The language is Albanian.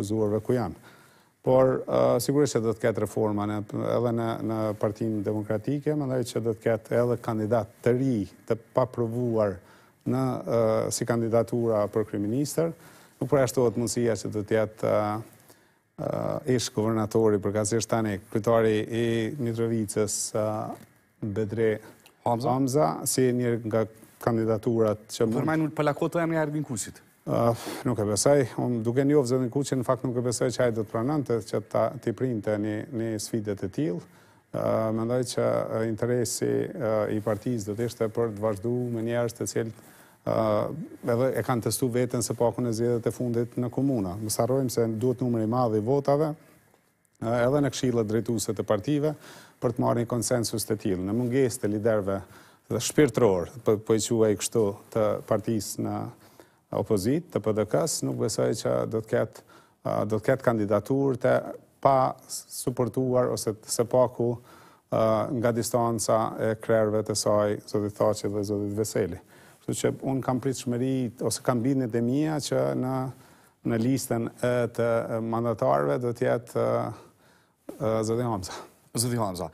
akuzuarve ku janë. Por, uh, sigurisht që do të ketë reforma edhe në partinë demokratike, më ndaj që do të ketë edhe kandidat të ri, të papërvuar në uh, si kandidatura për kriminister, nuk për ashtu atë mundësia që do të jetë uh, ishë guvernatori, për tani krytari i Mitrovicës Bedre Hamza, si njërë nga kandidaturat që... Përmajnë për pëllakot të më një Ervin Kusitë. Nuk e besaj, unë duke një ofë zëdhën ku që në fakt nuk e besaj që ajë do të pranante që ta të i printe një sfidet e tilë. Mendoj që interesi i partijës do të ishte për të vazhdu me njerës të cilët edhe e kanë testu vetën se pakun e zjedet e fundit në komuna. Më sarojmë se duhet numëri madhë i votave edhe në kshilët drejtuset e partive për të marrë një konsensus të tilë. Në munges të liderve dhe shpirtror, për po, po i quaj kështu të partijës në opozit të PDK-s, nuk besoj që do të ketë do të ketë të pa suportuar ose të sepaku nga distanca e krerëve të saj, zotit Thaci dhe zotit Veseli. Kështu që unë kam pritë shmëri, ose kam bini dhe demia që në listën të mandatarve do tjetë zotit Hamza. Zotit Hamza.